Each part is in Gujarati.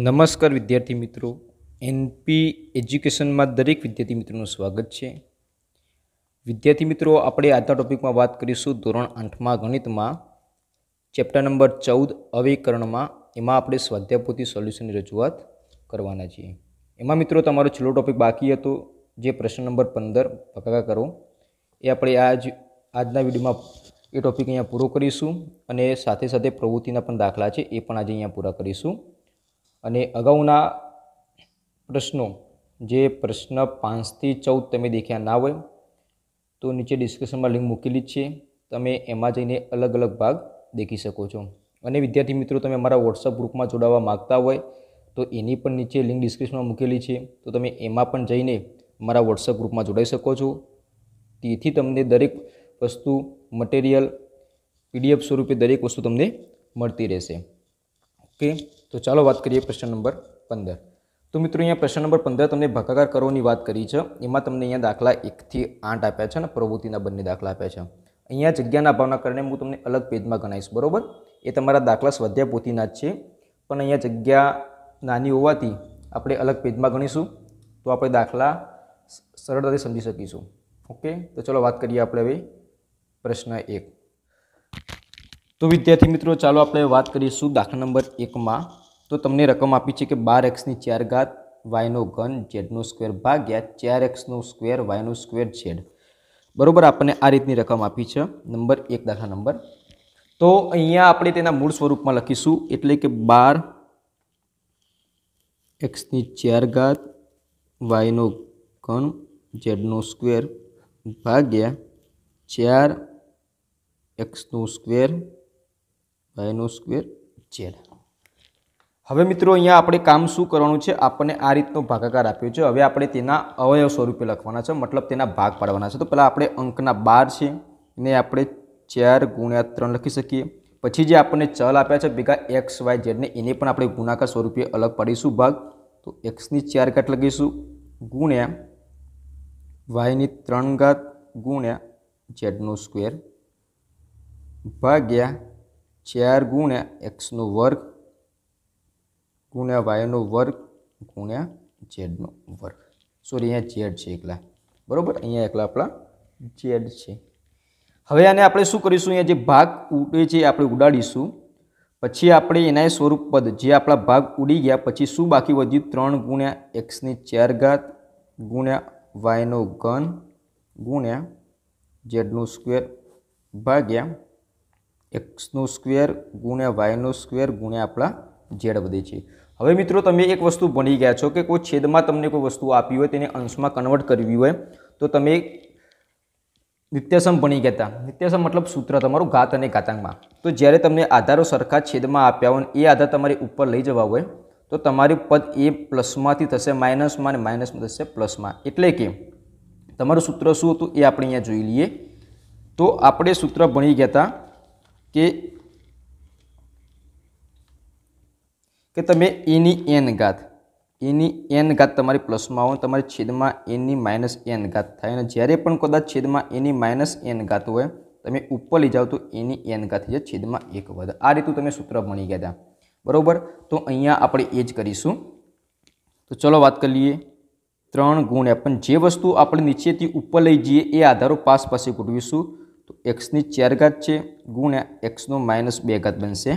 નમસ્કાર વિદ્યાર્થી મિત્રો એનપી એજ્યુકેશનમાં દરેક વિદ્યાર્થી મિત્રોનું સ્વાગત છે વિદ્યાર્થી મિત્રો આપણે આજના ટોપિકમાં વાત કરીશું ધોરણ આઠમાં ગણિતમાં ચેપ્ટર નંબર ચૌદ અવિકરણમાં એમાં આપણે સ્વાધ્યાયપોથી સોલ્યુશનની રજૂઆત કરવાના છીએ એમાં મિત્રો તમારો છેલ્લો ટોપિક બાકી હતો જે પ્રશ્ન નંબર પંદર પકાકા કરો એ આપણે આજ આજના વિડીયોમાં એ ટોપિક અહીંયા પૂરો કરીશું અને સાથે સાથે પ્રવૃત્તિના પણ દાખલા છે એ પણ આજે અહીંયા પૂરા કરીશું અને અગાઉના પ્રશ્નો જે પ્રશ્ન પાંચથી ચૌદ તમે દેખ્યા ના હોય તો નીચે ડિસ્કશનમાં લિંક મૂકેલી જ છે તમે એમાં જઈને અલગ અલગ ભાગ દેખી શકો છો અને વિદ્યાર્થી મિત્રો તમે મારા વોટ્સઅપ ગ્રુપમાં જોડાવા માગતા હોય તો એની પણ નીચે લિંક ડિસ્ક્રિપ્શનમાં મૂકેલી છે તો તમે એમાં પણ જઈને મારા વોટ્સઅપ ગ્રુપમાં જોડાઈ શકો છો તેથી તમને દરેક વસ્તુ મટીરિયલ પીડીએફ સ્વરૂપે દરેક વસ્તુ તમને મળતી રહેશે ઓકે તો ચાલો વાત કરીએ પ્રશ્ન નંબર પંદર તો મિત્રો અહીંયા પ્રશ્ન નંબર પંદર તમને ભાગાકાર કરવાની વાત કરી છે એમાં તમને અહીંયા દાખલા એકથી આઠ આપ્યા છે અને પ્રવૃત્તિના બંને દાખલા આપ્યા છે અહીંયા જગ્યાના અભાવના કારણે હું તમને અલગ પેજમાં ગણાવીશ બરાબર એ તમારા દાખલા સ્વાધ્યાય જ છે પણ અહીંયા જગ્યા નાની હોવાથી આપણે અલગ પેજમાં ગણીશું તો આપણે દાખલા સરળતાથી સમજી શકીશું ઓકે તો ચલો વાત કરીએ આપણે હવે પ્રશ્ન એક તો વિદ્યાર્થી મિત્રો ચાલો આપણે વાત કરીશું દાખલા નંબર એકમાં તો તમને રકમ આપી છે કે બાર એક્સની ચાર ઘાત વાયનો ઘન ઝેડનો સ્ક્વેર ભાગ્યા ચાર એક્સનો સ્ક્વેર વાયનો સ્ક્વેર ઝેડ બરાબર આપણને આ રીતની રકમ આપી છે નંબર એક દાખલા નંબર તો અહીંયા આપણે તેના મૂળ સ્વરૂપમાં લખીશું એટલે કે બાર એક્સની ચાર ઘાત વાયનો ઘન ઝેડનો સ્ક્વેર ભાગ્યા ચાર એક્સનો સ્ક્વેર વાયનું સ્ક્વેર ઝેડ હવે મિત્રો અહીંયા આપણે કામ શું કરવાનું છે આપણને આ રીતનો ભાગાકાર આપ્યો છે હવે આપણે તેના અવયવ સ્વરૂપે લખવાના છે મતલબ તેના ભાગ પાડવાના છે તો પહેલાં આપણે અંકના બાર છે ને આપણે ચાર ગુણ્યા ત્રણ લખી શકીએ પછી જે આપણને ચલ આપ્યા છે ભેગા એક્સ વાય ઝેડને એને પણ આપણે ગુણાકાર સ્વરૂપે અલગ પાડીશું ભાગ તો એક્સની ચાર ઘાત લખીશું ગુણ્યા વાયની ત્રણ ઘાત ગુણ્યા ઝેડનો સ્ક્વેર ભાગ્યા ચાર ગુણ્યા એક્સનો વર્ગ ગુણ્યા વાયનો વર્ગ ગુણ્યા ઝેડનો વર્ગ સોરી અહીંયા ઝેડ છે એકલા બરાબર અહીંયા એકલા આપણા ઝેડ છે હવે આને આપણે શું કરીશું અહીંયા જે ભાગ ઉડે છે આપણે ઉડાડીશું પછી આપણે એના સ્વરૂપ પદ જે આપણા ભાગ ઉડી ગયા પછી શું બાકી વધ્યું ત્રણ ગુણ્યા એક્સની ચાર ઘાત ગુણ્યા વાયનો ઘન ગુણ્યા ઝેડનો સ્ક્વેર ભાગ્યા એક્સનું સ્ક્વેર ગુણ્યા વાયનું સ્ક્વેર ગુણ્યા આપણા ઝેડ વધે છે હવે મિત્રો તમે એક વસ્તુ ભણી ગયા છો કે કોઈ છેદમાં તમને કોઈ વસ્તુ આપી હોય તેને અંશમાં કન્વર્ટ કરવી હોય તો તમે નિત્યસમ ભણી ગયા હતા નિત્યસમ મતલબ સૂત્ર તમારું ઘાત અને ઘાતાંકમાં તો જ્યારે તમને આધારો સરખા છેદમાં આપ્યા હોય એ આધાર તમારે ઉપર લઈ જવા હોય તો તમારું પદ એ પ્લસમાંથી થશે માઇનસમાં અને માઇનસમાં થશે પ્લસમાં એટલે કે તમારું સૂત્ર શું હતું એ આપણે અહીંયા જોઈ લઈએ તો આપણે સૂત્ર ભણી ગયા હતા કે કે તમે એની એન ઘાત એની એન ઘાત તમારી પ્લસમાં હોય તમારી છેદમાં એની માઇનસ એન ઘાત થાય અને જ્યારે પણ કદાચ છેદમાં એની માઇનસ એન ઘાત હોય તમે ઉપર લઈ જાઓ તો એની એન ઘાત થઈ જાય છેદમાં એક વધ આ રીતનું તમે સૂત્ર ભણી ગયા હતા બરાબર તો અહીંયા આપણે એ જ કરીશું તો ચલો વાત કરી લઈએ ત્રણ ગુણ્યા પણ જે વસ્તુ આપણે નીચેથી ઉપર લઈ જઈએ એ આધારો પાસ પાસે ગોઠવીશું તો એક્સની ચાર ઘાત છે ગુણ્યા એક્સનો માઇનસ બે ઘાત બનશે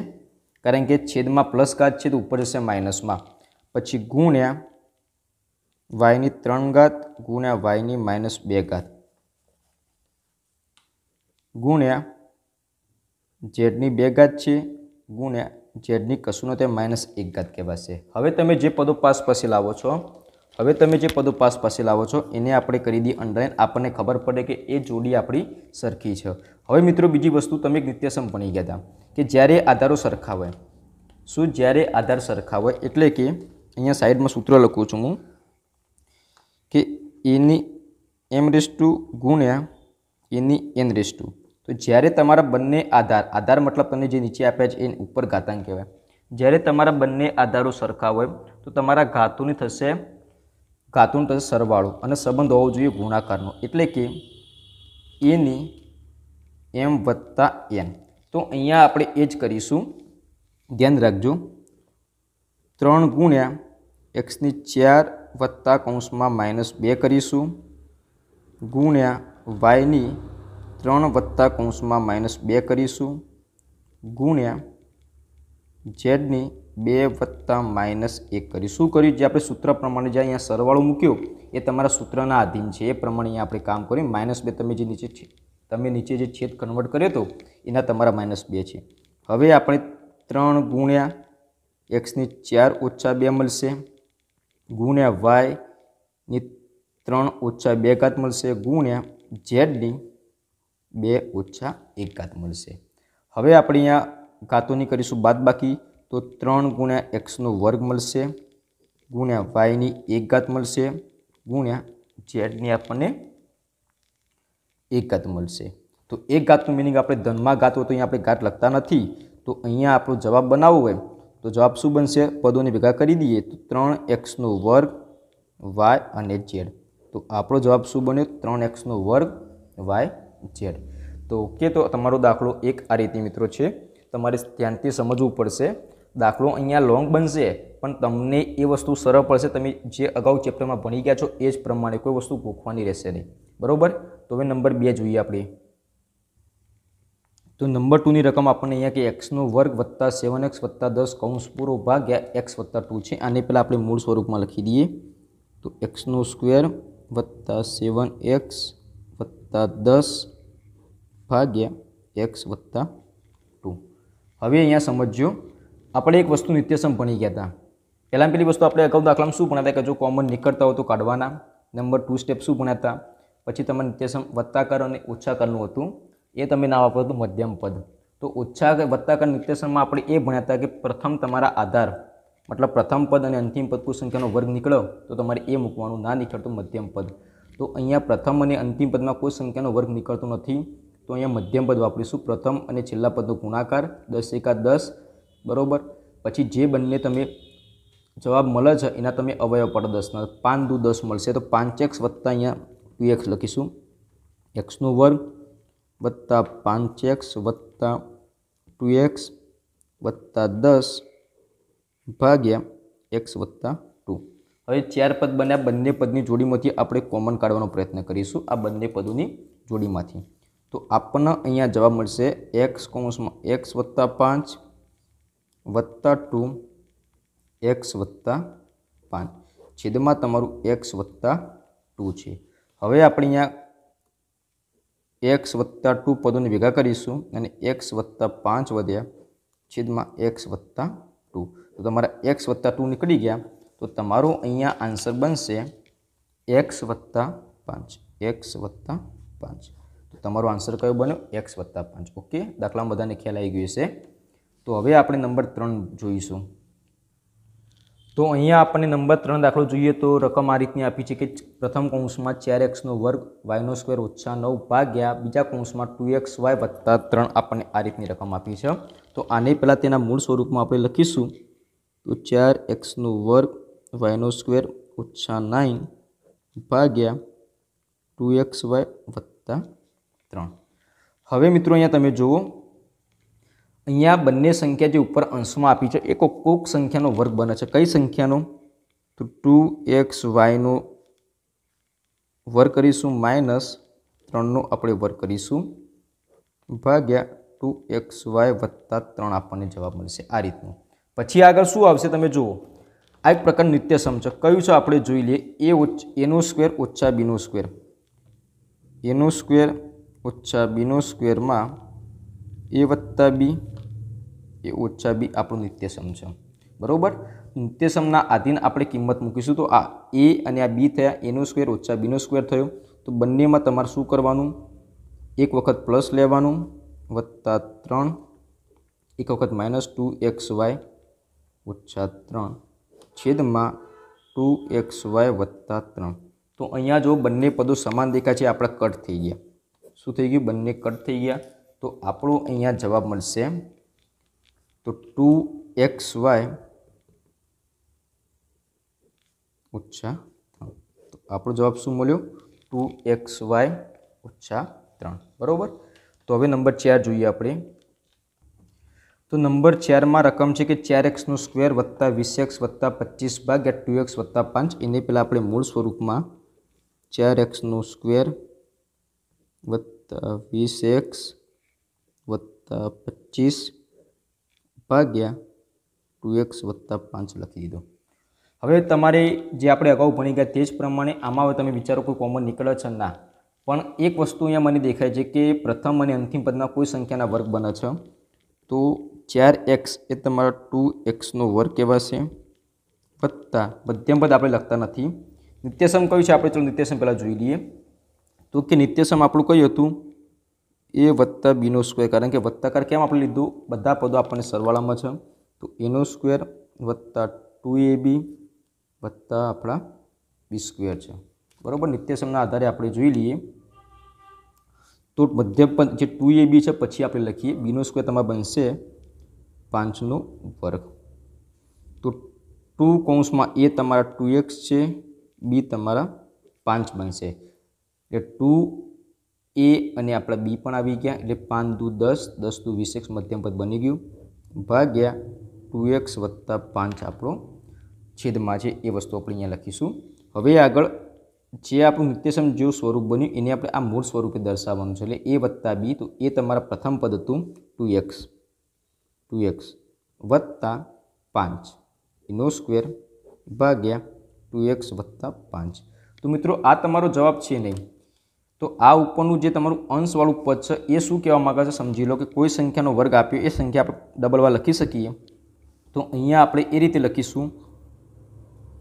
કારણ કે છેદમાં પ્લસ ઘાત છે તો ઉપર જશે માઇનસમાં પછી ગુણ્યા વાયની ત્રણ ઘાત ગુણ્યા વાયની માઇનસ બે ઘાત ગુણ્યા ઝેડની બે ઘાત છે ગુણ્યા ઝેડની કશુંનો તે માઇનસ એક ઘાત કહેવાશે હવે તમે જે પદો પાસ પછી લાવો છો હવે તમે જે પદો પાસ પાસે લાવો છો એને આપણે કરી દઈએ અંડરલાઇન આપણને ખબર પડે કે એ જોડી આપણી સરખી છે હવે મિત્રો બીજી વસ્તુ તમે એક નિત્યસમ ભણી ગયા હતા કે જ્યારે આધારો સરખા હોય શું જ્યારે આધાર સરખા હોય એટલે કે અહીંયા સાઈડમાં સૂત્ર લખું છું હું કે એની એમ રેસ ટુ ગુણ્યા એની એન રેસ ટુ તો જ્યારે તમારા બંને આધાર આધાર મતલબ તમને જે નીચે આપ્યા છે એની ઉપર ઘાતાંક કહેવાય જ્યારે તમારા બંને આધારો સરખા હોય તો તમારા ઘાતોની થશે ઘાતુંડ થશે સરવાળો અને સંબંધ હોવો જોઈએ ગુણાકારનો એટલે કે એની એમ વત્તા એન તો અહીંયા આપણે એ જ કરીશું ધ્યાન રાખજો ત્રણ ગુણ્યા એક્સની ચાર વત્તા કૌંસમાં માઇનસ બે કરીશું ગુણ્યા વાયની ત્રણ વત્તા કૌંસમાં માઇનસ બે કરીશું ગુણ્યા ઝેડની બે વત્તા માઇનસ એક કરી શું કર્યું જે આપણે સૂત્ર પ્રમાણે જે અહીંયા સરવાળો મૂક્યો એ તમારા સૂત્રના આધીન છે એ પ્રમાણે અહીંયા આપણે કામ કરીએ માઇનસ બે તમે જે નીચે છે તમે નીચે જે છેદ કન્વર્ટ કર્યો હતો એના તમારા માઇનસ બે છે હવે આપણે ત્રણ ગુણ્યા એક્સની ચાર ઓછા બે મળશે ગુણ્યા વાયની ત્રણ ઓછા બે ઘાત મળશે ગુણ્યા ઝેડની બે ઓછા એક ઘાત મળશે હવે આપણે અહીંયા ઘાતોની કરીશું બાદ બાકી તો ત્રણ ગુણ્યા એક્સનો વર્ગ મળશે ગુણ્યા વાયની એક ઘાત મળશે ગુણ્યા ઝેડની આપણને એક ઘાત મળશે તો એક ઘાતનું મિનિંગ આપણે ધનમાં ઘાત હોય તો અહીંયા આપણે ઘાત લખતા નથી તો અહીંયા આપણો જવાબ બનાવવો હોય તો જવાબ શું બનશે પદોને ભેગા કરી દઈએ તો ત્રણ એક્સનો વર્ગ વાય અને ઝેડ તો આપણો જવાબ શું બન્યો ત્રણ એક્સનો વર્ગ વાય ઝેડ તો ઓકે તો તમારો દાખલો એક આ રીતે મિત્રો છે તમારે ધ્યાનથી સમજવું પડશે દાખલો અહીંયા લોંગ બનશે પણ તમને એ વસ્તુ સરળ પડશે તમે જે અગાઉ ચેપ્ટરમાં ભણી ગયા છો એ જ પ્રમાણે કોઈ વસ્તુ ગોખવાની રહેશે નહીં બરાબર તો હવે નંબર બે જોઈએ આપણે તો નંબર ટુની રકમ આપણને અહીંયા કે એક્સનો વર્ગ વત્તા સેવન એક્સ વત્તા દસ કૌંસ પૂરો ભાગ્યા એક્સ વત્તા ટુ છે આને પહેલાં આપણે મૂળ સ્વરૂપમાં લખી દઈએ તો એક્સનો સ્ક્વેર વત્તા સેવન એક્સ વત્તા દસ ભાગ્યા એક્સ વત્તા ટુ હવે અહીંયા સમજો આપણે એક વસ્તુ નિત્યસમ ભણી ગયા હતા પહેલાં પહેલી વસ્તુ આપણે અગાઉ દાખલામાં શું ભણ્યા હતા કે જો કોમન નીકળતા હોય તો કાઢવાના નંબર ટુ સ્ટેપ શું ભણ્યા હતા પછી તમે નિત્યસમ વત્તાકાર અને ઓછા ઓછાકારનું હતું એ તમે ના વાપરો તો મધ્યમ પદ તો ઓછા વત્તાકાર નિત્યસમમાં આપણે એ ભણ્યા હતા કે પ્રથમ તમારા આધાર મતલબ પ્રથમ પદ અને અંતિમ પદ કુલ સંખ્યાનો વર્ગ નીકળો તો તમારે એ મૂકવાનું ના નીકળતું મધ્યમ પદ તો અહીંયા પ્રથમ અને અંતિમ પદમાં કોઈ સંખ્યાનો વર્ગ નીકળતો નથી તો અહીંયા મધ્યમ પદ વાપરીશું પ્રથમ અને છેલ્લા પદનો ગુણાકાર દસ એકાદ દસ બરાબર પછી જે બંને તમે જવાબ મળે છે એના તમે અવયવ પર દસના પાંચ દુ દસ મળશે તો પાંચ એક્સ વત્તા અહીંયા ટુ એક્સ લખીશું એક્સનો વર્ગ વત્તા પાંચ એક્સ વત્તા ટુ એક્સ વત્તા દસ ભાગ્યા એક્સ વત્તા ટુ હવે ચાર પદ બન્યા બંને પદની જોડીમાંથી આપણે કોમન કાઢવાનો પ્રયત્ન કરીશું આ બંને પદોની જોડીમાંથી તો આપણને અહીંયા જવાબ મળશે એક્સ કોમર્સમાં એક્સ વત્તા પાંચ વત્તા ટુ એક્સ વત્તા પાંચ છેદમાં તમારું એક્સ વત્તા ટુ છે હવે આપણે અહીંયા એક્સ વત્તા ટુ પદોને ભેગા કરીશું અને એક્સ વત્તા પાંચ વધ્યા છેદમાં એક્સ વત્તા ટુ તો તમારા એક્સ વત્તા ટુ નીકળી ગયા તો તમારો અહીંયા આન્સર બનશે એક્સ વત્તા પાંચ એક્સ વત્તા પાંચ તો તમારો આન્સર કયો બન્યો એક્સ વત્તા પાંચ ઓકે દાખલામાં બધાને ખ્યાલ આવી ગયો છે તો હવે આપણે નંબર ત્રણ જોઈશું તો અહીંયા આપણને નંબર ત્રણ દાખલો જોઈએ તો રકમ આ રીતની આપી છે કે પ્રથમ કૌંસમાં ચાર એક્સનો વર્ગ વાયનો સ્ક્વેર ઓછા નવ ભાગ્યા બીજા કૌંસમાં ટુ એક્સ વાય વત્તા ત્રણ આપણને આ રીતની રકમ આપી છે તો આને પહેલાં તેના મૂળ સ્વરૂપમાં આપણે લખીશું તો ચાર એક્સનો વર્ગ વાયનો સ્ક્વેર ઓછા નાઇન ભાગ્યા ટુ એક્સ વાય વત્તા ત્રણ હવે મિત્રો અહીંયા તમે જુઓ અહીંયા બંને સંખ્યા જે ઉપર અંશમાં આપી છે એ કોક સંખ્યાનો વર્ગ બને છે કઈ સંખ્યાનો તો ટુ એક્સ વાયનો વર્ગ કરીશું માઇનસ ત્રણનો આપણે વર્ગ કરીશું ભાગ્યા ટુ એક્સ વાય વત્તા ત્રણ આપણને જવાબ મળશે આ રીતનું પછી આગળ શું આવશે તમે જુઓ આ એક પ્રકાર નિત્ય સમજો કયું છે આપણે જોઈ લઈએ એ ઓછ એનો સ્ક્વેર ઓછા બીનો સ્ક્વેર એનો સ્ક્વેર ઓછા બીનો સ્ક્વેરમાં એ વત્તા બી એ ઓછા બી આપણો નિત્યસમ છે બરાબર નિત્યસમના આધીન આપણે કિંમત મૂકીશું તો આ એ અને આ બી થયા એનો સ્ક્વેર ઓછા બીનો સ્ક્વેર થયો તો બંનેમાં તમારે શું કરવાનું એક વખત પ્લસ લેવાનું વત્તા ત્રણ એક વખત માઇનસ ટુ એક્સ વાય ઓછા ત્રણ છેદમાં ટુ એક્સ વાય વત્તા ત્રણ તો અહીંયા જો બંને પદો સમાન દેખાય છે આપણે કટ થઈ ગયા શું થઈ ગયું બંને કટ થઈ ગયા તો આપણો અહીંયા જવાબ મળશે તો ટુ એક્સ વાય ઓછા તો આપણો જવાબ શું મળ્યો ટુ એક્સ વાય ઓછા ત્રણ બરાબર તો હવે નંબર ચાર જોઈએ આપણે તો નંબર ચારમાં રકમ છે કે ચાર એક્સનું સ્ક્વેર વત્તા વીસ એક્સ વત્તા પચીસ ભાગ્યા ટુ એક્સ વત્તા પાંચ એને પહેલાં આપણે મૂળ સ્વરૂપમાં ચાર એક્સનું સ્ક્વેર વત્તા વીસ એક્સ વત્તા પચીસ ભાગ્યા ટુ એક્સ વત્તા પાંચ લખી દીધો હવે તમારે જે આપણે અગાઉ ભણી ગયા તે જ પ્રમાણે આમાં હવે તમે વિચારો કોઈ કોમન નીકળે છે ના પણ એક વસ્તુ અહીંયા મને દેખાય છે કે પ્રથમ અને અંતિમ પદના કોઈ સંખ્યાના વર્ગ બને છે તો ચાર એક્સ એ તમારા ટુ એક્સનો વર્ગ કહેવાશે વત્તા મધ્યમ પદ આપણે લખતા નથી નિત્યસમ કયું છે આપણે ચલો નિત્યસમ પહેલાં જોઈ લઈએ તો કે નિત્યસમ આપણું કયું હતું એ વત્તા બીનો સ્કવેર કારણ કે વત્તાકાર કેમ આપણે લીધું બધા પદો આપણને સરવાળામાં છે તો એનો સ્ક્વેર વત્તા ટુ એ બી વત્તા આપણા બી સ્ક્વેર છે બરાબર નિત્યસમના આધારે આપણે જોઈ લઈએ તો મધ્ય જે ટુ એ બી છે પછી આપણે લખીએ બીનો સ્ક્વેર તમારે બનશે પાંચનો વર્ગ તો ટુ કૌંસમાં એ તમારા ટુ એક્સ છે બી તમારા પાંચ બનશે એટલે ટુ એ અને આપણા બી પણ આવી ગયા એટલે પાંચ દુ દસ દસ દુ વીસ એક્સ મધ્યમ પદ બની ગયું ભાગ્યા ટુ એક્સ વત્તા પાંચ આપણો છેદમાં છે એ વસ્તુ આપણે અહીંયા લખીશું હવે આગળ જે આપણું નિત્યસમ જેવું સ્વરૂપ બન્યું એને આપણે આ મૂળ સ્વરૂપે દર્શાવવાનું છે એટલે એ વત્તા બી તો એ તમારા પ્રથમ પદ હતું ટુ એક્સ ટુ એક્સ વત્તા પાંચ એનો સ્ક્વેર ભાગ્યા ટુ એક્સ વત્તા પાંચ તો મિત્રો આ તમારો જવાબ છે નહીં તો આ ઉપરનું જે તમારું અંશવાળું પદ છે એ શું કહેવા માગે છે સમજી લો કે કોઈ સંખ્યાનો વર્ગ આપ્યો એ સંખ્યા આપણે ડબલવા લખી શકીએ તો અહીંયા આપણે એ રીતે લખીશું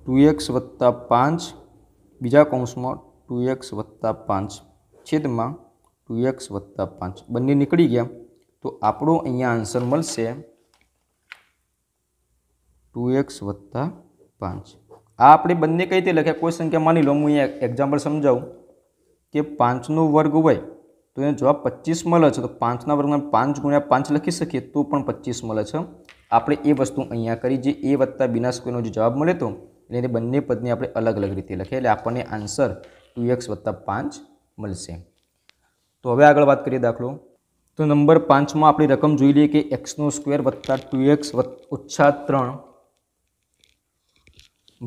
ટુ એક્સ વત્તા પાંચ બીજા કૌંસમાં ટુ એક્સ વત્તા પાંચ છેદમાં ટુ એક્સ વત્તા પાંચ બંને નીકળી ગયા તો આપણો અહીંયા આન્સર મળશે ટુ એક્સ વત્તા પાંચ આ આપણે બંને કઈ રીતે લખ્યા કોઈ સંખ્યા માની લો હું અહીંયા એક્ઝામ્પલ સમજાવું કે પાંચનો વર્ગ હોય તો એનો જવાબ પચીસ મળે છે તો પાંચના વર્ગમાં પાંચ ગુણ્યા પાંચ લખી શકીએ તો પણ પચીસ મળે છે આપણે એ વસ્તુ અહીંયા કરી જે એ વત્તા બીના સ્કવેરનો જે જવાબ મળે તો એટલે બંને પદને આપણે અલગ અલગ રીતે લખીએ એટલે આપણને આન્સર ટુ એક્સ વત્તા પાંચ મળશે તો હવે આગળ વાત કરીએ દાખલો તો નંબર પાંચમાં આપણી રકમ જોઈ લઈએ કે એક્સનો સ્કવેર વત્તા ટુ એક્સ ઓછા ત્રણ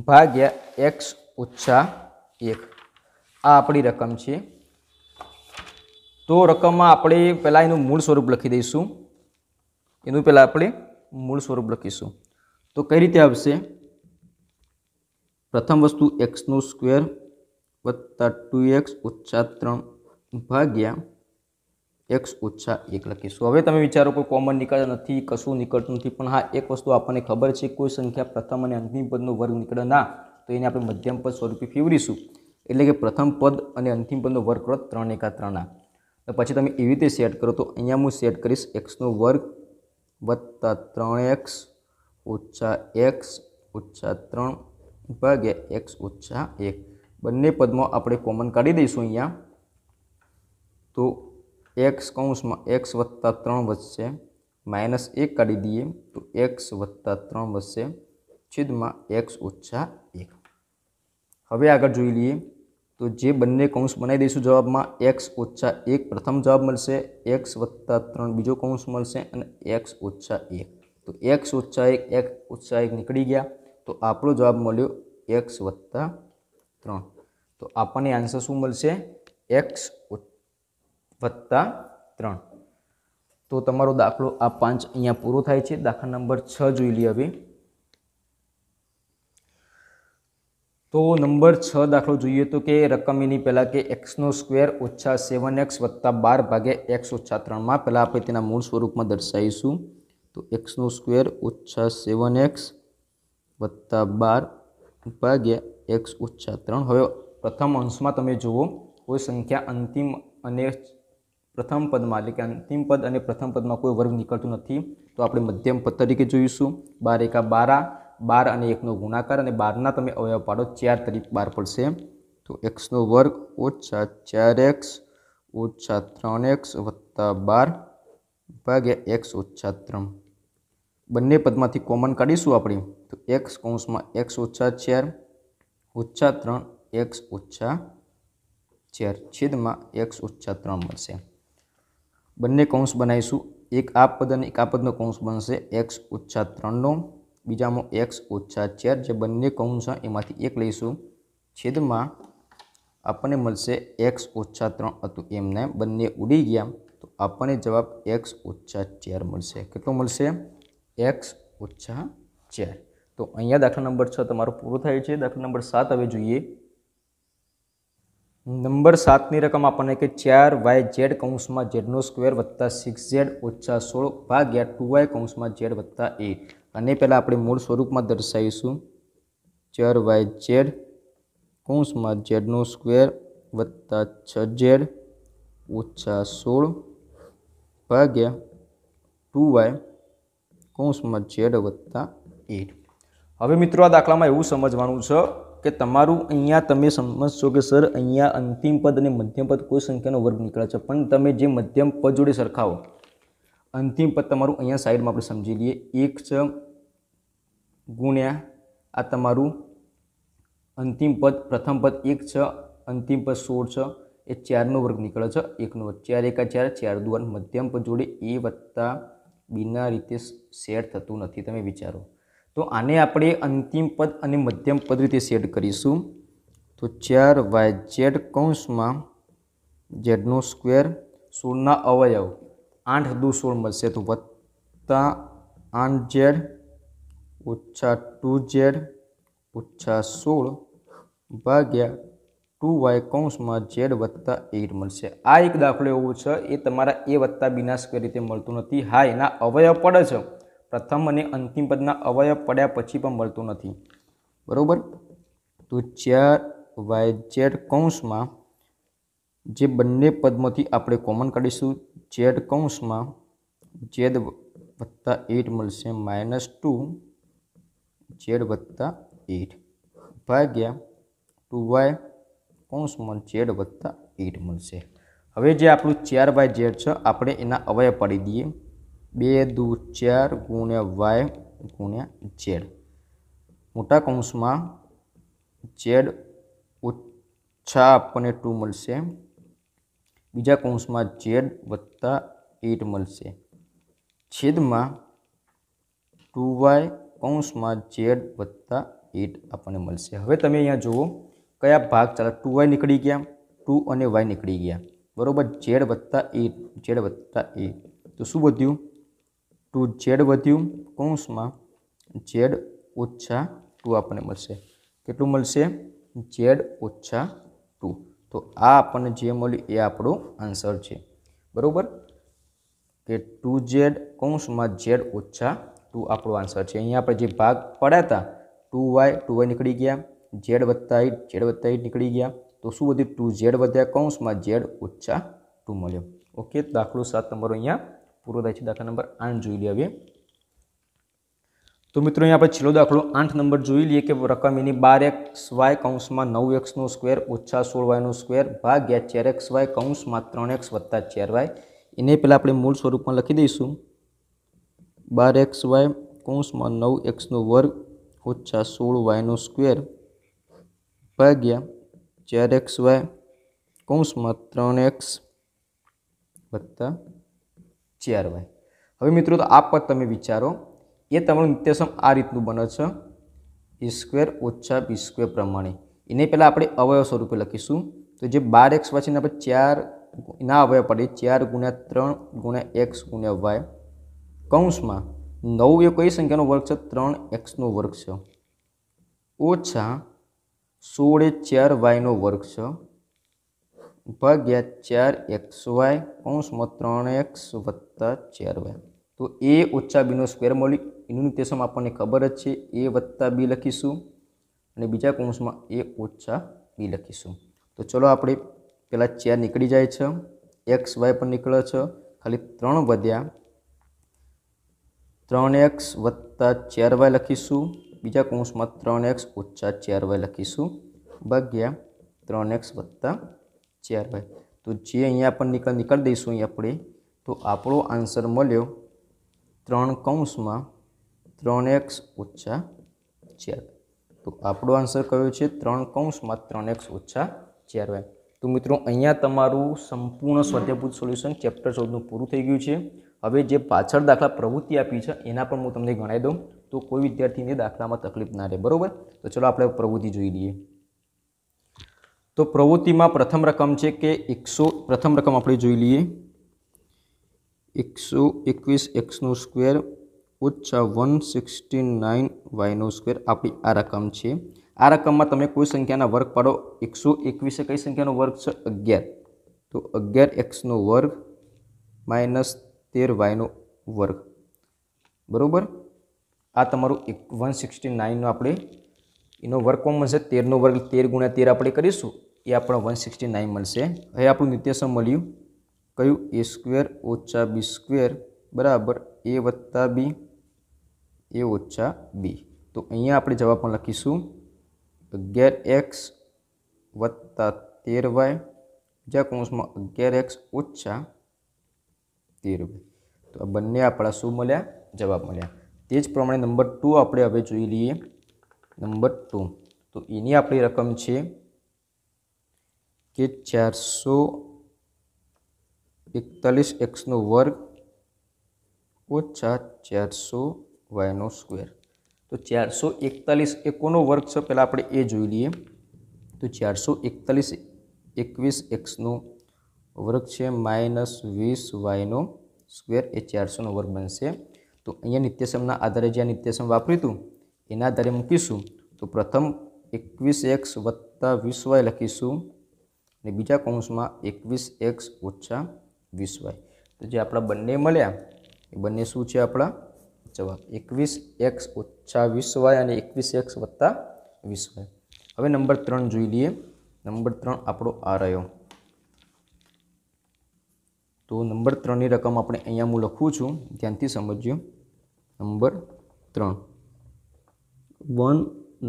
ભાગ્યા એક્સ ઓછા એક આ આપણી રકમ છે તો રકમમાં આપણે પહેલાં એનું મૂળ સ્વરૂપ લખી દઈશું એનું પહેલાં આપણે મૂળ સ્વરૂપ લખીશું તો કઈ રીતે આવશે પ્રથમ વસ્તુ એક્સનું સ્ક્વેર વત્તા ટુ એક્સ ઓછા ત્રણ ભાગ્યા એક્સ ઓછા એક લખીશું હવે તમે વિચારો કોઈ કોમન નીકળતા નથી કશું નીકળતું નથી પણ હા એક વસ્તુ આપણને ખબર છે કોઈ સંખ્યા પ્રથમ અને અંતિમ પદનો વર્ગ નીકળે ના તો એને આપણે મધ્યમ પદ સ્વરૂપે ફેવરીશું એટલે કે પ્રથમ પદ અને અંતિમ પદનો વર્ગ કરો ત્રણ એકા ત્રણ તો પછી તમે એવી રીતે સેટ કરો તો અહીંયા હું સેટ કરીશ એક્સનો વર્ગ વત્તા ત્રણ એક્સ ઓછા એક્સ ઓછા ત્રણ ભાગ્યા એક્સ ઓછા એક બંને પદમાં આપણે કોમન કાઢી દઈશું અહીંયા તો એક્સ કૌંસમાં એક્સ વત્તા ત્રણ વધશે માઇનસ એક કાઢી દઈએ તો એક્સ વત્તા ત્રણ વધશે છેદમાં એક્સ ઓછા એક હવે આગળ જોઈ લઈએ તો જે બંને કૌંસ બનાવી દઈશું જવાબમાં એક્સ ઓછા એક પ્રથમ જવાબ મળશે એક્સ વત્તા ત્રણ બીજો કૌંસ મળશે અને એક્સ ઓછા એક તો એક્સ ઓછા એક એક ઓછા એક નીકળી ગયા તો આપણો જવાબ મળ્યો એક્સ વત્તા ત્રણ તો આપણને આન્સર શું મળશે એક્સ વત્તા ત્રણ તો તમારો દાખલો આ પાંચ અહીંયા પૂરો થાય છે દાખલા નંબર છ જોઈ લઈએ હવે તો નંબર છ દાખલો જોઈએ તો કે રકમ એની પહેલાં કે એક્સનો સ્ક્વેર ઓછા સેવન એક્સ વત્તા બાર ભાગે એક્સ ઓછા ત્રણમાં પહેલાં આપણે તેના મૂળ સ્વરૂપમાં દર્શાવીશું તો એક્સનો સ્ક્વેર ઓછા સેવન એક્સ વત્તા બાર ભાગ્યા એક્સ ઓછા ત્રણ હવે પ્રથમ અંશમાં તમે જુઓ કોઈ સંખ્યા અંતિમ અને પ્રથમ પદમાં એટલે કે અંતિમ પદ અને પ્રથમ પદમાં કોઈ વર્ગ નીકળતું નથી તો આપણે મધ્યમ પદ તરીકે જોઈશું બાર એકા બારા બાર અને એકનો ગુણાકાર અને બારના તમે અવયવ પાડો ચાર તરીક બાર પડશે તો એક્સનો વર્ગ ઓછા ચાર એક્સ ઓછા ત્રણ એક્સ વત્તા બાર ભાગ્યા એક્સ ઓછા ત્રણ બંને પદમાંથી કોમન કાઢીશું આપણે તો એક્સ કૌંસમાં એક્સ ઓછા ચાર ઓછા ત્રણ એક્સ ઓછા ચાર છેદમાં એક્સ ઓછા ત્રણ મળશે બંને કૌંસ બનાવીશું એક આ પદ અને એક આ પદનો કૌંસ બનશે એક્સ ઓછા ત્રણનો બીજામાં એક્સ ઓછા ચાર જે બંને કૌંસ એમાંથી એક લઈશું છેદમાં આપણને મળશે એક્સ ઓછા ત્રણ હતું એમને બંને ઉડી ગયા તો આપણને જવાબ એક્સ ઓછા ચાર મળશે કેટલો મળશે એક્સ ઓછા ચાર તો અહીંયા દાખલા નંબર છ તમારો પૂરો થાય છે દાખલા નંબર સાત હવે જોઈએ નંબર સાતની રકમ આપણને કે ચાર વાય ઝેડ કૌંસમાં ઝેડનો સ્ક્વેર વત્તા સિક્સ ઝેડ ઓછા સોળ ભાગ્યા ટુ વાય કૌંસમાં ઝેડ વત્તા એટ અને પહેલાં આપણે મૂળ સ્વરૂપમાં દર્શાવીશું ચર વાય ઝેડ કૌંસમાં ઝેડનો સ્ક્વેર વત્તા છ ઝેડ ઓછા સોળ ભાગ્યા ટુ વાય કૌંસમાં ઝેડ વત્તા એટ હવે મિત્રો આ દાખલામાં એવું સમજવાનું છે કે તમારું અહીંયા તમે સમજશો કે સર અહીંયા અંતિમ પદ અને મધ્યમ પદ કોઈ સંખ્યાનો વર્ગ નીકળે છે પણ તમે જે મધ્યમ પદ જોડે સરખાવો અંતિમ પદ તમારું અહીંયા સાઈડમાં આપણે સમજી લઈએ એક છે ગુણ્યા આ તમારું અંતિમ પદ પ્રથમ પદ એક છે અંતિમ પદ સોળ છે એ ચારનો વર્ગ નીકળે છે એકનો ચાર એકા ચાર ચાર દુવાર મધ્યમ પદ જોડે એ વત્તા બીના રીતે સેટ થતું નથી તમે વિચારો તો આને આપણે અંતિમ પદ અને મધ્યમ પદ રીતે સેટ કરીશું તો ચાર વાય ઝેડ કૌંસમાં ઝેડનો સ્ક્વેર સોળના અવયવ આઠ દુ સોળ મળશે તો વત્તા આઠ ઝેડ ઓછા ટુ ઝેડ ઓછા સોળ ભાગ્યા ટુ વાય કૌંસમાં ઝેડ વત્તા એટ મળશે આ એક દાખલો એવો છે એ તમારા એ વત્તા બિનાશ સ્ક્વેર રીતે મળતું નથી હા એના અવયવ પડે છે પ્રથમ અને અંતિમ પદના અવયવ પડ્યા પછી પણ મળતું નથી બરાબર તો ચાર વાય ઝેડ કૌંસમાં જે બંને પદમાંથી આપણે કોમન કાઢીશું ઝેડ કૌંસમાં ઝેડ વત્તા એટ મળશે માઇનસ ટુ ઝેડ વત્તા એટ ભાગ્યા ટુ વાય કૌંસમાં ઝેડ વત્તા એટ મળશે હવે જે આપણું ચાર બાય ઝેડ છે આપણે એના અવયવ પાડી દઈએ બે દુ ચાર ગુણ્યા વાય ગુણ્યા ઝેડ મોટા કૌંસમાં ઝેડ ઓછા આપણને ટુ મળશે બીજા કૌંસમાં ઝેડ વત્તા એટ મળશે છેદમાં ટુ વાય કૌંસમાં ઝેડ વત્તા એટ આપણને મળશે હવે તમે અહીંયા જુઓ કયા ભાગ ચાલે ટુ વાય નીકળી ગયા ટુ અને વાય નીકળી ગયા બરાબર ઝેડ વત્તા એટ ઝેડ વત્તા એટ તો શું વધ્યું ટુ ઝેડ વધ્યું કૌંસમાં ઝેડ ઓછા ટુ આપણને મળશે કેટલું મળશે ઝેડ ઓછા ટુ તો આ આપણને જે મળ્યું એ આપણો આન્સર છે બરાબર કે ટુ ઝેડ કૌંસમાં ઝેડ ઓછા ટુ આપણો આન્સર છે અહીંયા આપણે જે ભાગ પડ્યા હતા ટુ વાય ટુ વાય નીકળી ગયા ઝેડ વત્તા એટ ઝેડ વત્તા એટ નીકળી ગયા તો શું બધું ટુ ઝેડ વધ્યા કૌંસમાં ઝેડ ઓછા ટુ મળ્યો ઓકે દાખલો સાત નંબર અહીંયા પૂરો થાય છે દાખલા નંબર આઠ જોઈ લઈએ હવે તો મિત્રો અહીંયા આપણે છેલ્લો દાખલો આઠ નંબર જોઈ લઈએ કે રકમ એની બાર એક્સ વાય કૌંસમાં નવ એક્સનો સ્ક્વેર ઓછા સોળ વાયનો સ્ક્વેર ભાગ્યા ચાર એક્સ વાય કૌંસમાં ત્રણ એક્સ વત્તા ચાર વાય એને પહેલાં આપણે મૂળ સ્વરૂપમાં લખી દઈશું બાર એક્સ વાય કૌંસમાં નવ એક્સનો વર્ગ ઓછા સોળ વાયનો સ્ક્વેર ભાગ્યા ચાર એક્સ વાય કૌંસમાં ત્રણ એક્સ વત્તા ચાર વાય હવે મિત્રો તો આ પર તમે વિચારો એ તમારું નિત્યસમ આ રીતનું બને છે એ સ્ક્વેર ઓછા બી સ્ક્વેર પ્રમાણે એને પહેલાં આપણે અવયવ સ્વરૂપે લખીશું તો જે બાર એક્સ વાય છે એના આપણે ચાર ના અવયવ પડે ચાર ગુણ્યા ત્રણ ગુણ્યા એક્સ ગુણ્યા વાય કૌંસમાં નવ એ કઈ સંખ્યાનો વર્ગ છે ત્રણ એક્સનો વર્ગ છે ઓછા સોળ એ ચાર વાયનો વર્ગ છે ભાગ્યા ચાર એક્સ વાય કૌંસમાં ત્રણ એક્સ વત્તા ચાર વાય તો એ ઓછા બીનો સ્ક્વેર મળી એનું નિર્દેશન આપણને ખબર જ છે એ વત્તા બી લખીશું અને બીજા કૌંસમાં એ ઓછા બી લખીશું તો ચલો આપણે પહેલાં ચાર નીકળી જાય છે એક્સ વાય પણ નીકળે છે ખાલી ત્રણ વધ્યા ત્રણ એક્સ વત્તા ચાર વાય લખીશું બીજા કૌંસમાં ત્રણ એક્સ ઓછા ચાર વાય લખીશું ભાગ્યા ત્રણ એક્સ વત્તા ચાર વાય તો જે અહીંયા આપણને નિકાલ નીકળી દઈશું અહીં આપણે તો આપણો આન્સર મળ્યો ત્રણ કૌંસમાં ત્રણ એક્સ ઓછા ચાર તો આપણો આન્સર કયો છે ત્રણ કૌંસમાં ત્રણ એક્સ ઓછા ચાર વાય તો મિત્રો અહીંયા તમારું સંપૂર્ણ સ્વાધ્યાયભૂત સોલ્યુશન ચેપ્ટર ચૌદનું પૂરું થઈ ગયું છે હવે જે પાછળ દાખલા પ્રવૃત્તિ આપી છે એના પણ હું તમને ગણાવી દઉં તો કોઈ વિદ્યાર્થીને દાખલામાં તકલીફ ના રહે બરાબર તો ચલો આપણે પ્રવૃત્તિ જોઈ લઈએ તો પ્રવૃત્તિમાં પ્રથમ રકમ છે કે એકસો પ્રથમ રકમ આપણે જોઈ લઈએ એકસો એકવીસ એક્સનું સ્ક્વેર ઓછા વન સિક્સટી નાઇન વાયનો સ્ક્વેર આપણી આ રકમ છે આ રકમમાં તમે કોઈ સંખ્યાના વર્ગ પાડો એકસો એકવીસે કઈ સંખ્યાનો વર્ગ છે અગિયાર તો અગિયાર એક્સનો વર્ગ માઇનસ તેર વાયનો વર્ગ બરાબર આ તમારું એક વન સિક્સટી નાઇનનો આપણે એનો વર્ગ કોમ મળશે તેરનો વર્ગ તેર ગુણ્યા તેર આપણે કરીશું એ આપણો વન સિક્સટી નાઇન મળશે હવે આપણું નિત્યસમ મળ્યું કયું એ સ્ક્વેર ઓછા બી સ્ક્વેર બરાબર એ વત્તા બી એ ઓછા બી તો અહીંયા આપણે જવાબ પણ લખીશું અગિયાર એક્સ વત્તા તેર વાય જ્યાં કોંસમાં અગિયાર એક્સ ઓછા તેર વાય તો આ બંને આપણા શું મળ્યા જવાબ મળ્યા તે જ પ્રમાણે નંબર ટુ આપણે હવે જોઈ લઈએ નંબર ટુ તો એની આપણી રકમ છે કે ચારસો એકતાલીસ એક્સનો વર્ગ ઓછા ચારસો વાયનો સ્ક્વેર તો ચારસો એકતાલીસ એ કોનો વર્ગ છે પહેલાં આપણે એ જોઈ લઈએ તો ચારસો એકતાલીસ એકવીસ એક્સનો વર્ગ છે માઇનસ વીસ વાયનો સ્ક્વેર એ ચારસોનો વર્ગ બનશે તો અહીંયા નિત્યસમના આધારે જે આ નિત્યસમ વાપર્યું હતું એના આધારે મૂકીશું તો પ્રથમ એકવીસ એક્સ વત્તા વીસ વાય લખીશું અને બીજા કૌંસમાં એકવીસ એક્સ ઓછા વીસ વાય તો જે આપણા બંને મળ્યા એ બંને શું છે આપણા જવાબ એકવીસ એક્સ ઓછા વીસ વાય અને એકવીસ એક્સ વત્તા વીસ વાય હવે નંબર ત્રણ જોઈ લઈએ નંબર ત્રણ આપણો આ રહ્યો તો નંબર ત્રણની રકમ આપણે અહીંયા હું લખું છું ધ્યાનથી સમજ્યો નંબર ત્રણ વન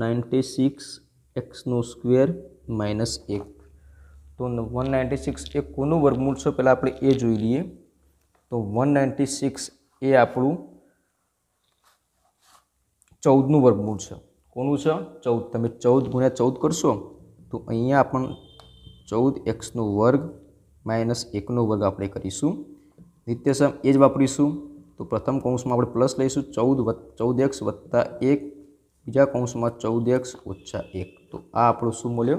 નાઇન્ટી સિક્સ એક્સનો સ્ક્વેર માઇનસ એક તો વન નાઇન્ટી સિક્સ એ કોનું વર્ગમૂળ છે પહેલાં આપણે એ જોઈ લઈએ તો વન નાઇન્ટી સિક્સ એ આપણું ચૌદનું વર્ગમૂળ છે કોનું છે ચૌદ તમે ચૌદ ગુણ્યા ચૌદ કરશો તો અહીંયા પણ ચૌદ એક્સનો વર્ગ માઇનસ એકનો વર્ગ આપણે કરીશું નિત્યસમ એ જ વાપરીશું તો પ્રથમ કૌંસમાં આપણે પ્લસ લઈશું ચૌદ ચૌદ એક્સ વત્તા એક બીજા કૌંસમાં ચૌદ એક્સ ઓછા એક તો આ આપણો શું મળ્યો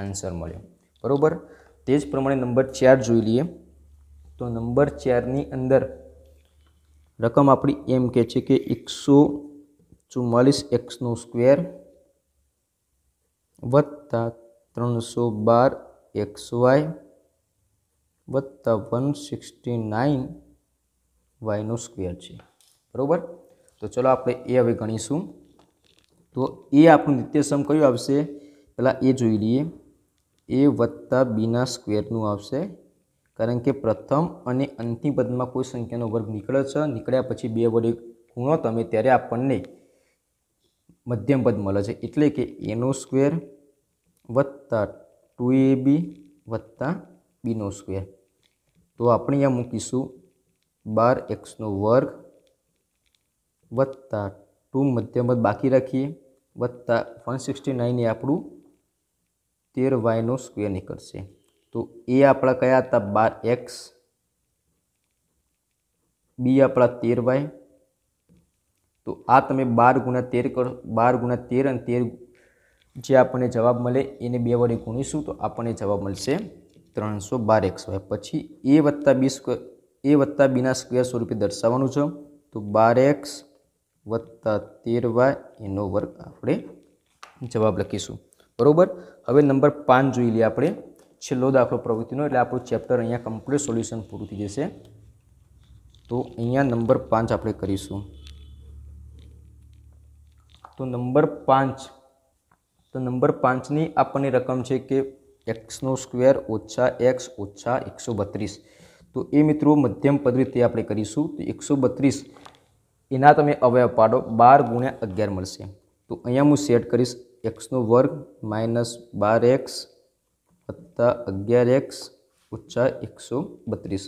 આન્સર મળ્યો બરાબર તે જ પ્રમાણે નંબર ચાર જોઈ લઈએ તો નંબર ચારની અંદર રકમ આપણી એમ કહે છે કે એકસો ચુમ્માલીસ એક્સનો સ્ક્વેર વત્તા ત્રણસો બાર એક્સ વાય વત્તા વન સિક્સટી નાઇન વાયનો સ્ક્વેર છે બરાબર તો ચલો આપણે એ હવે ગણીશું તો એ આપણું નિત્યસમ કયું આવશે પહેલાં એ જોઈ લઈએ એ વત્તા બીના સ્ક્વેરનું આવશે કારણ કે પ્રથમ અને અંતિમ પદમાં કોઈ સંખ્યાનો વર્ગ નીકળે છે નીકળ્યા પછી બે વડે ગુણો તમે ત્યારે આપણને મધ્યમ પદ મળે છે એટલે કે એનો સ્ક્વેર વત્તા ટુ એ બી વત્તા બીનો સ્ક્વેર તો આપણે અહીંયા મૂકીશું બાર એક્સનો વર્ગ વત્તા ટુ મધ્યમત બાકી રાખીએ વત્તા વન સિક્સટી નાઇન એ આપણું તેર વાયનો સ્ક્વેર નીકળશે તો એ આપણા કયા હતા બાર એક્સ બી આપણા તેર વાય તો આ તમે બાર ગુણા તેર કરો બાર ગુણા તેર અને તેર જે આપણને જવાબ મળે એને બે વડે ગુણીશું તો આપણને જવાબ મળશે ત્રણસો બાર એક્સ વાય પછી એ વત્તા બી સ્ક્વેર એ વત્તા બીના સ્ક્વેર સ્વરૂપે દર્શાવવાનું છે તો બાર એક્સ વત્તા તેર વાય એનો વર્ગ આપણે જવાબ લખીશું બરાબર હવે નંબર પાંચ જોઈ લઈએ આપણે છેલ્લો દાખલો પ્રવૃત્તિનો એટલે આપણું ચેપ્ટર અહીંયા કમ્પ્લીટ સોલ્યુશન પૂરું થઈ જશે તો અહીંયા નંબર પાંચ આપણે કરીશું તો નંબર પાંચ તો નંબર પાંચની આપણને રકમ છે કે એક્સનો સ્ક્વેર ઓછા એક્સ ઓછા એકસો બત્રીસ તો એ મિત્રો મધ્યમ પદ આપણે કરીશું તો એકસો બત્રીસ એના તમે અવયવ પાડો બાર ગુણ્યા અગિયાર મળશે તો અહીંયા હું સેટ કરીશ એક્સનો વર્ગ માઇનસ બાર એક્સ વત્તા અગિયાર એક્સ ઓછા એકસો બત્રીસ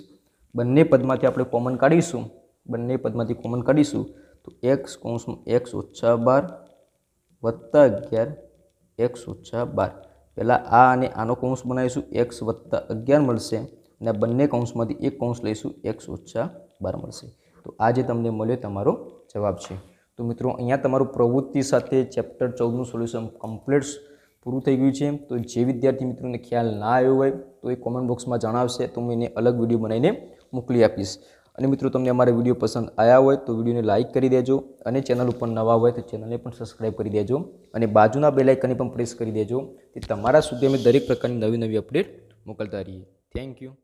બંને પદમાંથી આપણે કોમન કાઢીશું બંને પદમાંથી કોમન કાઢીશું તો એક્સ કૌંસમાં એક્સ ઓછા બાર વત્તા અગિયાર એક્સ ઓછા બાર પહેલાં આ અને આનો કૌંસ બનાવીશું એક્સ વત્તા અગિયાર મળશે અને બંને કૌંસમાંથી એક કૌંસ લઈશું એક્સ ઓછા બાર મળશે તો આ જે તમને મળ્યો તમારો જવાબ છે તો મિત્રો અહીંયા તમારું પ્રવૃત્તિ સાથે ચેપ્ટર ચૌદનું સોલ્યુશન કમ્પ્લીટ પૂરું થઈ ગયું છે તો જે વિદ્યાર્થી મિત્રોને ખ્યાલ ના આવ્યો હોય તો એ કોમેન્ટ બોક્સમાં જણાવશે તો હું એને અલગ વિડીયો બનાવીને મોકલી આપીશ અને મિત્રો તમને અમારા વિડીયો પસંદ આવ્યા હોય તો વિડીયોને લાઇક કરી દેજો અને ચેનલ ઉપર નવા હોય તો ચેનલને પણ સબસ્ક્રાઇબ કરી દેજો અને બાજુના બેલાઇકનને પણ પ્રેસ કરી દેજો તે તમારા સુધી અમે દરેક પ્રકારની નવી નવી અપડેટ મોકલતા રહીએ થેન્ક યુ